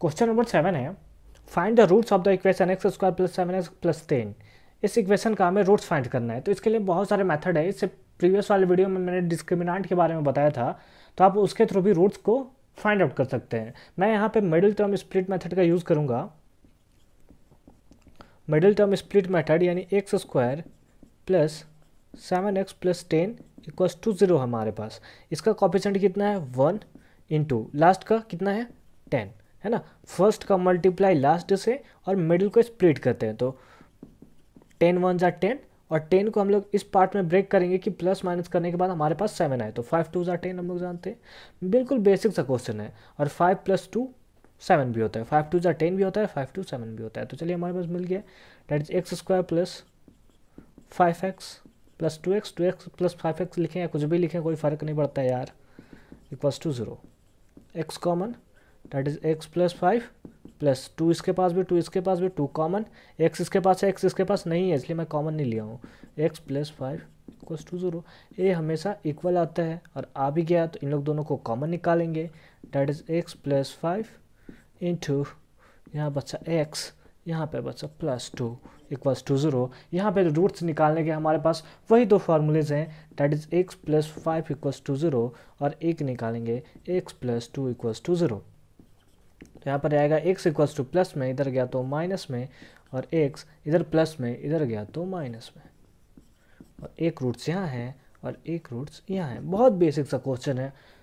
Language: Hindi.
क्वेश्चन नंबर सेवन है find the roots of the equation x square plus seven x plus ten इस इक्वेशन का हमें रूट्स फाइंड करना है तो इसके लिए बहुत सारे मेथड है इससे प्रीवियस वाले वीडियो में मैंने डिस्क्रिमिनाट के बारे में बताया था तो आप उसके थ्रू भी रूट्स को फाइंड आउट कर सकते हैं मैं यहाँ पे मिडिल टर्म स्प्लिट मेथड का यूज़ करूँगा मिडिल टर्म स्प्लिट मेथड यानी x square plus seven x plus ten equals to zero हमारे पास इसका कॉपिशेंट कितना है वन इंटू लास्ट का कितना है टेन है ना फर्स्ट का मल्टीप्लाई लास्ट से और मिडिल को स्प्लिट करते हैं तो टेन वन जै टेन और टेन को हम लोग इस पार्ट में ब्रेक करेंगे कि प्लस माइनस करने के बाद हमारे पास सेवन आए तो फाइव टू ज़ार टेन हम लोग जानते हैं बिल्कुल बेसिक सा क्वेश्चन है और फाइव प्लस टू सेवन भी होता है फाइव टू ज़ा टेन भी होता है फाइव टू सेवन भी होता है तो चलिए हमारे पास मिल गया that is x square plus five x plus two x two x plus five x लिखें या कुछ भी लिखें कोई फ़र्क नहीं पड़ता यार equals to zero x common that is x plus five plus two इसके पास भी टू इसके पास भी टू कॉमन एक्स इसके पास है एक्स इसके पास नहीं है इसलिए मैं कॉमन नहीं लिया हूँ एक्स प्लस फाइव कोस टू ज़ीरो ए हमेशा इक्वल आता है और आ भी गया तो इन लोग दोनों को कॉमन निकालेंगे that is x plus five into यहाँ बच्चा एक्स यहाँ पर बच्चा plus two equals to zero यहाँ पर रूट्स निकालने के हमारे पास वही दो फार्मूलेज हैं that is x plus five equals to zero और एक निकालेंगे x plus two equals to zero तो यहाँ पर आएगा एक्स इक्वल्स टू प्लस में इधर गया तो माइनस में और एक्स इधर प्लस में इधर गया तो माइनस में और एक रूट्स यहाँ है और एक रूट्स यहाँ है बहुत बेसिक सा क्वेश्चन है